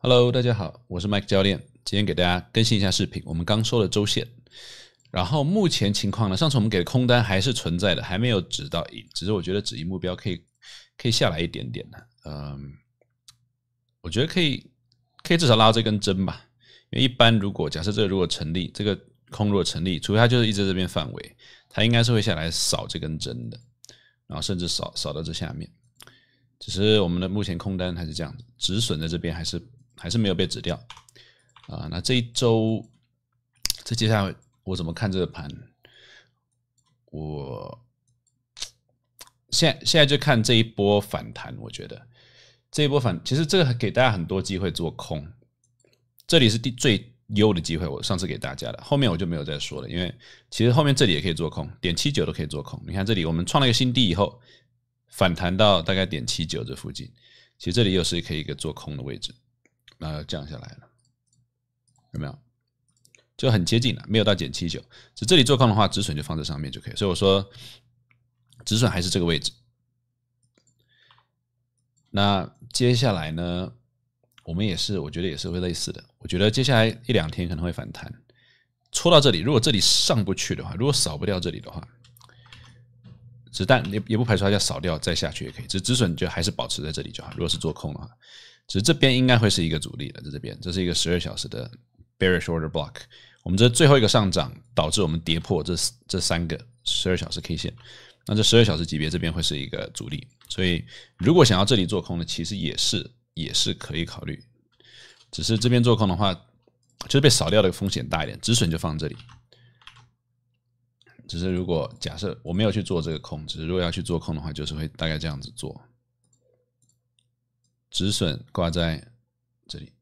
Hello，大家好，我是 Mike 教练。今天给大家更新一下视频。我们刚说的周线，然后目前情况呢？上次我们给的空单还是存在的，还没有止到盈，只是我觉得止盈目标可以可以下来一点点的。嗯，我觉得可以，可以至少拉到这根针吧。因为一般如果假设这个如果成立，这个空如果成立，除非它就是一直这边范围，它应该是会下来扫这根针的，然后甚至扫扫到这下面。只是我们的目前空单还是这样子，止损在这边还是。还是没有被止掉，啊，那这一周，这接下来我怎么看这个盘？我现现在就看这一波反弹。我觉得这一波反，其实这个给大家很多机会做空。这里是第最优的机会，我上次给大家的，后面我就没有再说了，因为其实后面这里也可以做空，点七九都可以做空。你看这里，我们创了一个新低以后，反弹到大概点七九这附近，其实这里又是可以一个做空的位置。那要降下来了，有没有？就很接近了，没有到减七九。是这里做空的话，止损就放在上面就可以。所以我说，止损还是这个位置。那接下来呢，我们也是，我觉得也是会类似的。我觉得接下来一两天可能会反弹，戳到这里。如果这里上不去的话，如果扫不掉这里的话，子弹也也不排除要扫掉再下去也可以。只止损就还是保持在这里就好。如果是做空的话。其实这边应该会是一个阻力的，在这边，这是一个十二小时的 bearish order block。我们这最后一个上涨导致我们跌破这这三个十二小时 K 线，那这十二小时级别这边会是一个阻力，所以如果想要这里做空呢，其实也是也是可以考虑。只是这边做空的话，就是被扫掉的风险大一点，止损就放这里。只是如果假设我没有去做这个空，只如果要去做空的话，就是会大概这样子做。止损挂在这里，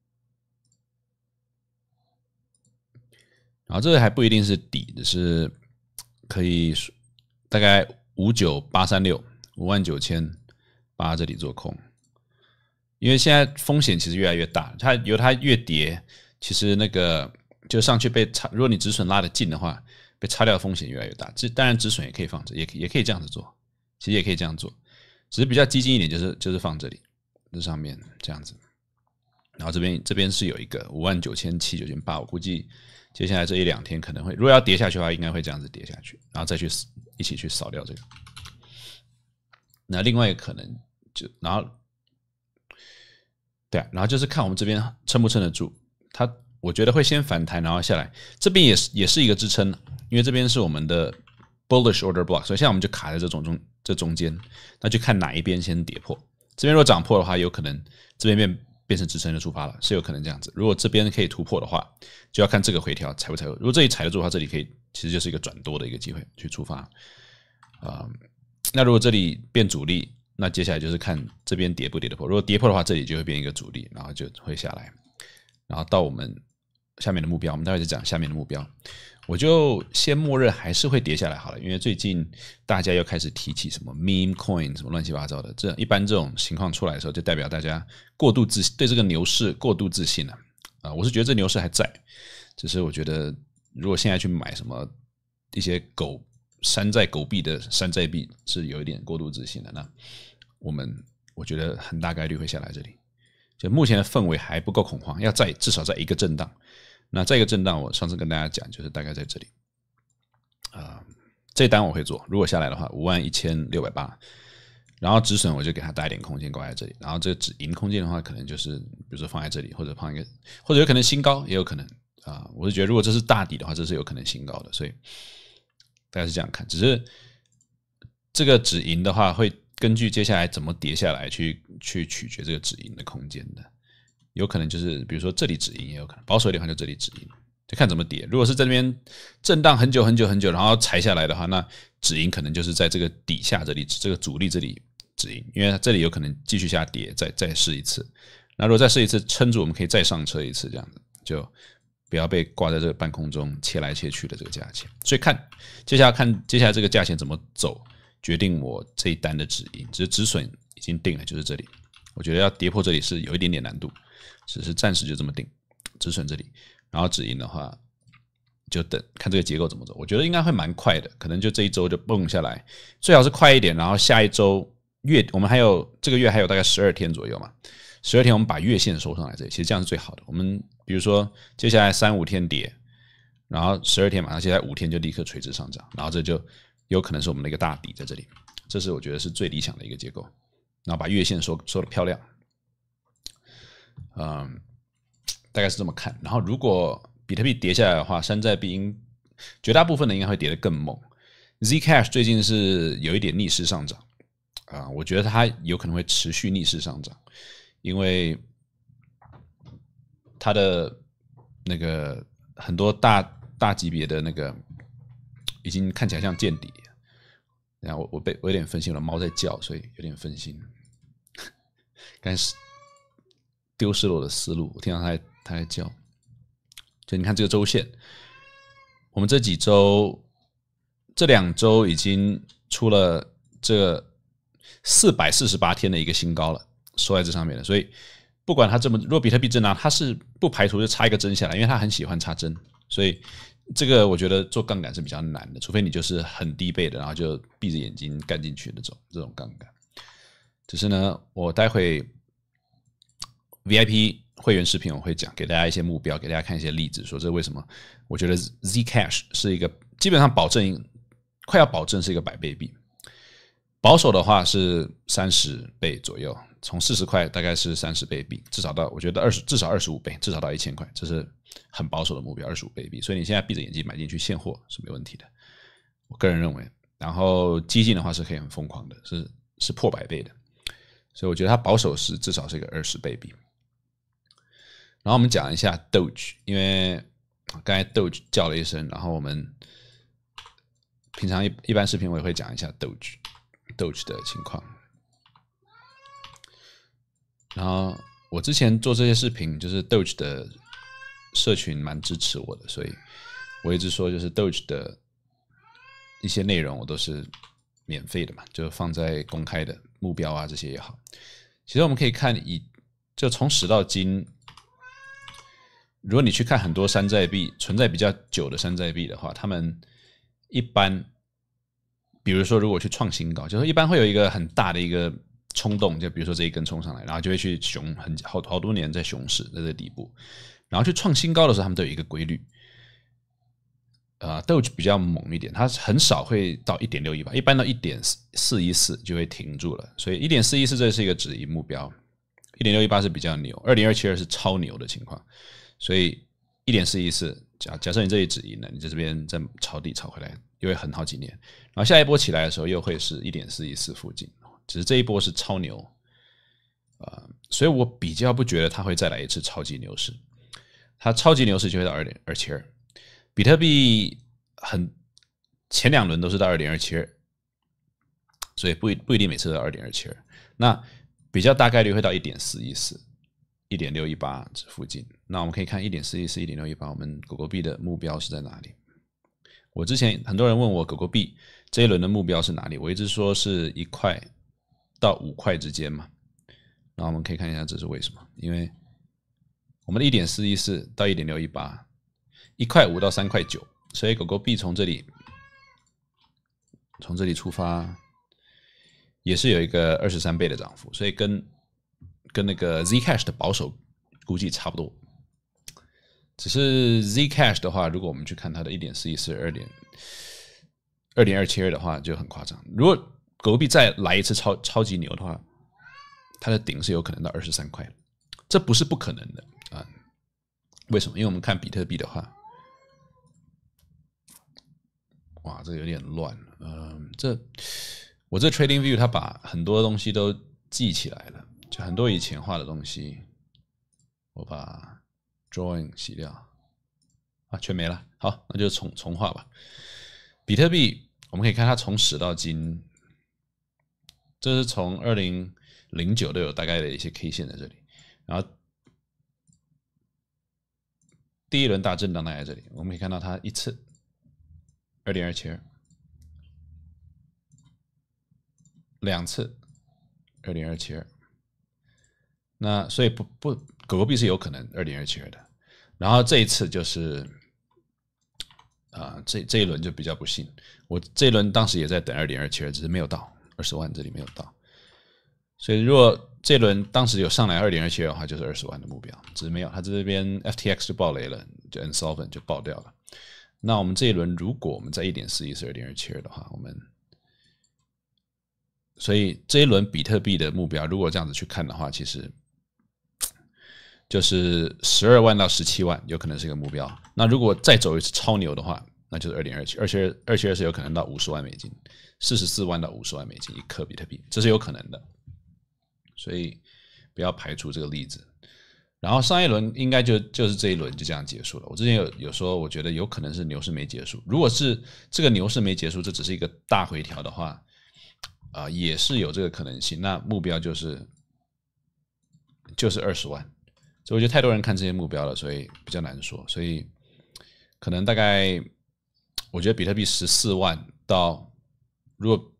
然后这个还不一定是底，只是可以大概五九八三六五万九千八这里做空，因为现在风险其实越来越大，它由它越跌，其实那个就上去被擦，如果你止损拉得近的话，被擦掉风险越来越大。止当然止损也可以放这，也也可以这样子做，其实也可以这样做，只是比较激进一点，就是就是放这里。这上面这样子，然后这边这边是有一个五万九千七、九千八，我估计接下来这一两天可能会，如果要跌下去的话，应该会这样子跌下去，然后再去一起去扫掉这个。那另外一个可能就，然后对啊，然后就是看我们这边撑不撑得住，它我觉得会先反弹，然后下来，这边也是也是一个支撑，因为这边是我们的 bullish order block，所以现在我们就卡在这种中这中间，那就看哪一边先跌破。这边若涨破的话，有可能这边变变成支撑就触发了，是有可能这样子。如果这边可以突破的话，就要看这个回调踩不踩。如果这里踩得住的话，这里可以其实就是一个转多的一个机会去触发。啊，那如果这里变阻力，那接下来就是看这边跌不跌得破。如果跌破的话，这里就会变一个阻力，然后就会下来，然后到我们下面的目标。我们待会再讲下面的目标。我就先默认还是会跌下来好了，因为最近大家又开始提起什么 meme coin 什么乱七八糟的，这一般这种情况出来的时候，就代表大家过度自对这个牛市过度自信了。啊，我是觉得这牛市还在，只是我觉得如果现在去买什么一些狗山寨狗币的山寨币，是有一点过度自信的。那我们我觉得很大概率会下来这里，就目前的氛围还不够恐慌，要在至少在一个震荡。那这个震荡，我上次跟大家讲，就是大概在这里，啊，这单我会做。如果下来的话，五万一千六百八，然后止损我就给它带一点空间，挂在这里。然后这个止盈空间的话，可能就是比如说放在这里，或者放一个，或者有可能新高，也有可能啊。我是觉得，如果这是大底的话，这是有可能新高的，所以大概是这样看。只是这个止盈的话，会根据接下来怎么跌下来去去取决这个止盈的空间的。有可能就是，比如说这里止盈也有可能，保守一点的话就这里止盈，就看怎么跌。如果是在那边震荡很久很久很久然后踩下来的话，那止盈可能就是在这个底下这里，这个阻力这里止盈，因为这里有可能继续下跌，再再试一次。那如果再试一次撑住，我们可以再上车一次，这样子就不要被挂在这个半空中切来切去的这个价钱。所以看接下来看接下来这个价钱怎么走，决定我这一单的止盈。只是止损已经定了，就是这里。我觉得要跌破这里是有一点点难度。只是暂时就这么定，止损这里，然后止盈的话就等看这个结构怎么走。我觉得应该会蛮快的，可能就这一周就蹦下来，最好是快一点。然后下一周月，我们还有这个月还有大概十二天左右嘛，十二天我们把月线收上来。这其实这样是最好的。我们比如说接下来三五天跌，然后十二天马上现在五天就立刻垂直上涨，然后这就有可能是我们的一个大底在这里。这是我觉得是最理想的一个结构。然后把月线收收的漂亮。嗯，大概是这么看。然后，如果比特币跌下来的话，山寨币，应绝大部分的应该会跌得更猛。Zcash 最近是有一点逆势上涨，啊，我觉得它有可能会持续逆势上涨，因为它的那个很多大大级别的那个已经看起来像见底。然后我被我有点分心了，猫在叫，所以有点分心。但是丢失了我的思路。我听到他，他在叫。就你看这个周线，我们这几周，这两周已经出了这四百四十八天的一个新高了，缩在这上面的。所以不管它这么，若比特币震荡，它是不排除就插一个针下来，因为它很喜欢插针。所以这个我觉得做杠杆是比较难的，除非你就是很低倍的，然后就闭着眼睛干进去那种这种杠杆。只是呢，我待会。VIP 会员视频我会讲，给大家一些目标，给大家看一些例子，说这为什么？我觉得 Zcash 是一个基本上保证快要保证是一个百倍币，保守的话是三十倍左右，从四十块大概是三十倍币，至少到我觉得二十至少二十五倍，至少到一千块，这是很保守的目标，二十五倍币。所以你现在闭着眼睛买进去现货是没问题的，我个人认为。然后激进的话是可以很疯狂的，是是破百倍的，所以我觉得它保守是至少是一个二十倍币。然后我们讲一下 Doge，因为刚才 Doge 叫了一声，然后我们平常一一般视频我也会讲一下 Doge，Doge 的情况。然后我之前做这些视频，就是 Doge 的社群蛮支持我的，所以我一直说就是 Doge 的一些内容我都是免费的嘛，就放在公开的目标啊这些也好。其实我们可以看以就从始到今。如果你去看很多山寨币存在比较久的山寨币的话，他们一般，比如说如果去创新高，就是一般会有一个很大的一个冲动，就比如说这一根冲上来，然后就会去熊，很好好多年在熊市，在这底部，然后去创新高的时候，他们都有一个规律，啊，都比较猛一点，它很少会到一点六一八，一般到一点四四一四就会停住了，所以一点四一四这是一个止盈目标，一点六一八是比较牛，二点二七二是超牛的情况。所以一点四一四，假假设你这里止盈了，你在这边再抄底抄回来，又会横好几年，然后下一波起来的时候，又会是一点四一四附近，只是这一波是超牛，啊，所以我比较不觉得它会再来一次超级牛市，它超级牛市就会到二点二七二，比特币很前两轮都是到二点二七二，所以不不一定每次到二点二七二，那比较大概率会到一点四一四、一点六一八这附近。那我们可以看一点四一四一点六一八，我们狗狗币的目标是在哪里？我之前很多人问我狗狗币这一轮的目标是哪里，我一直说是一块到五块之间嘛。那我们可以看一下这是为什么？因为我们的一点四一四到一点六一八，一块五到三块九，所以狗狗币从这里从这里出发也是有一个二十三倍的涨幅，所以跟跟那个 Zcash 的保守估计差不多。只是 Z Cash 的话，如果我们去看它的一点四一四二点二点二七二的话，就很夸张。如果隔壁再来一次超超级牛的话，它的顶是有可能到二十三块，这不是不可能的啊。为什么？因为我们看比特币的话，哇，这有点乱。嗯，这我这 Trading View 它把很多东西都记起来了，就很多以前画的东西，我把。join 洗掉啊，全没了。好，那就重重画吧。比特币，我们可以看它从始到今，这是从二零零九都有大概的一些 K 线在这里。然后第一轮大震荡概在这里我们可以看到它一次二点二七二，两次二点二七二。那所以不不，狗狗币是有可能二点二七二的。然后这一次就是，啊，这这一轮就比较不幸。我这一轮当时也在等二点二七二，只是没有到二十万，这里没有到。所以如果这轮当时有上来二点二七二的话，就是二十万的目标，只是没有。它这边 FTX 就爆雷了，就 Insolven t 就爆掉了。那我们这一轮如果我们在一点四一、是二点二七二的话，我们，所以这一轮比特币的目标，如果这样子去看的话，其实。就是十二万到十七万，有可能是一个目标。那如果再走一次超牛的话，那就是二点二七，二七二七二有可能到五十万美金，四十四万到五十万美金一克比特币，这是有可能的。所以不要排除这个例子。然后上一轮应该就就是这一轮就这样结束了。我之前有有说，我觉得有可能是牛市没结束。如果是这个牛市没结束，这只是一个大回调的话，啊，也是有这个可能性。那目标就是就是二十万。所以我觉得太多人看这些目标了，所以比较难说。所以可能大概，我觉得比特币十四万到，如果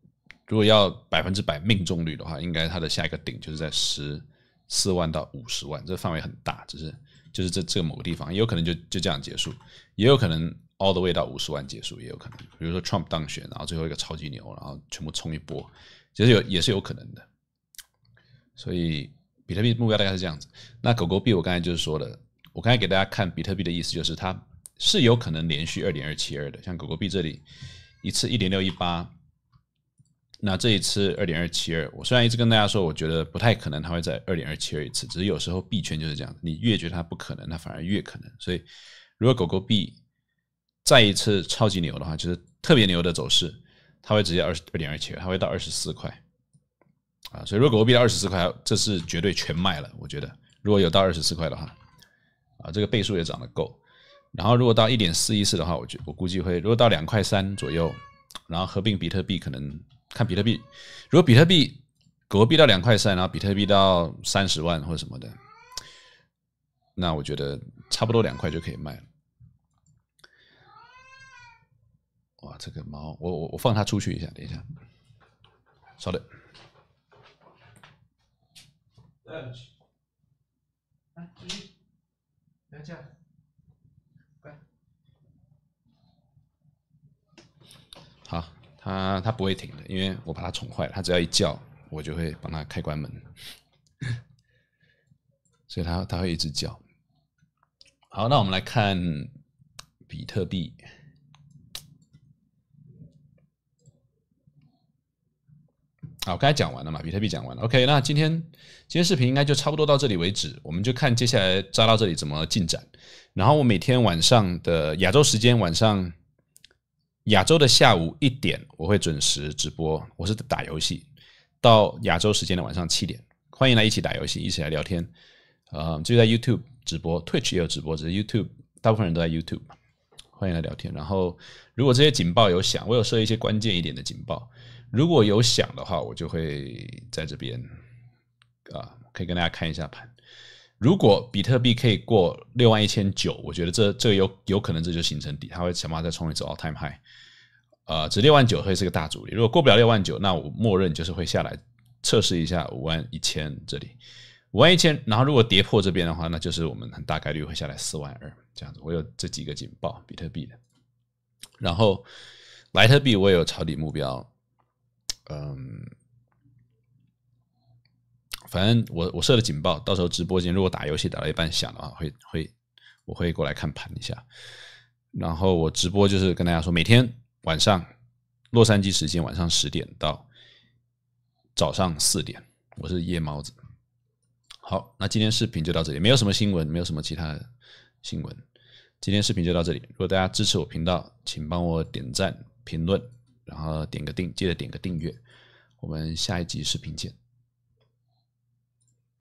如果要百分之百命中率的话，应该它的下一个顶就是在十四万到五十万，这范围很大。只是就是这这个某个地方，也有可能就就这样结束，也有可能 all the way 到五十万结束，也有可能。比如说 Trump 当选，然后最后一个超级牛，然后全部冲一波，其实有也是有可能的。所以。比特币目标大概是这样子。那狗狗币我刚才就是说的，我刚才给大家看比特币的意思就是，它是有可能连续二点二七二的。像狗狗币这里一次一点六一八，那这一次二点二七二。我虽然一直跟大家说，我觉得不太可能它会在二点二七二一次，只是有时候币圈就是这样，你越觉得它不可能，那反而越可能。所以，如果狗狗币再一次超级牛的话，就是特别牛的走势，它会直接二十二点二七二，它会到二十四块。啊，所以如果欧币到二十四块，这是绝对全卖了。我觉得如果有到二十四块的话，啊，这个倍数也涨得够。然后如果到一点四一四的话，我觉我估计会。如果到两块三左右，然后合并比特币，可能看比特币。如果比特币，国币到两块三，然后比特币到三十万或者什么的，那我觉得差不多两块就可以卖了。哇，这个猫，我我我放它出去一下，等一下，稍等。去，不要乖。好，它它不会停的，因为我把它宠坏了。它只要一叫我，就会帮它开关门，所以它它会一直叫。好，那我们来看比特币。好，刚才讲完了嘛？比特币讲完了。OK，那今天今天视频应该就差不多到这里为止，我们就看接下来扎到这里怎么进展。然后我每天晚上的亚洲时间晚上亚洲的下午一点，我会准时直播。我是打游戏，到亚洲时间的晚上七点，欢迎来一起打游戏，一起来聊天。啊，就在 YouTube 直播，Twitch 也有直播，只是 YouTube 大部分人都在 YouTube，欢迎来聊天。然后如果这些警报有响，我有设一些关键一点的警报。如果有响的话，我就会在这边啊，可以跟大家看一下盘。如果比特币可以过六万一千九，我觉得这这有有可能这就形成底，它会想办法再冲一次 all time high。呃，值六万九会是个大主力。如果过不了六万九，那我默认就是会下来测试一下五万一千这里，五万一千。然后如果跌破这边的话，那就是我们很大概率会下来四万二这样子。我有这几个警报，比特币的。然后，莱特币我也有抄底目标。嗯，反正我我设了警报，到时候直播间如果打游戏打到一半响的话，会会我会过来看盘一下。然后我直播就是跟大家说，每天晚上洛杉矶时间晚上十点到早上四点，我是夜猫子。好，那今天视频就到这里，没有什么新闻，没有什么其他的新闻。今天视频就到这里，如果大家支持我频道，请帮我点赞评论。然后点个订，记得点个订阅，我们下一集视频见。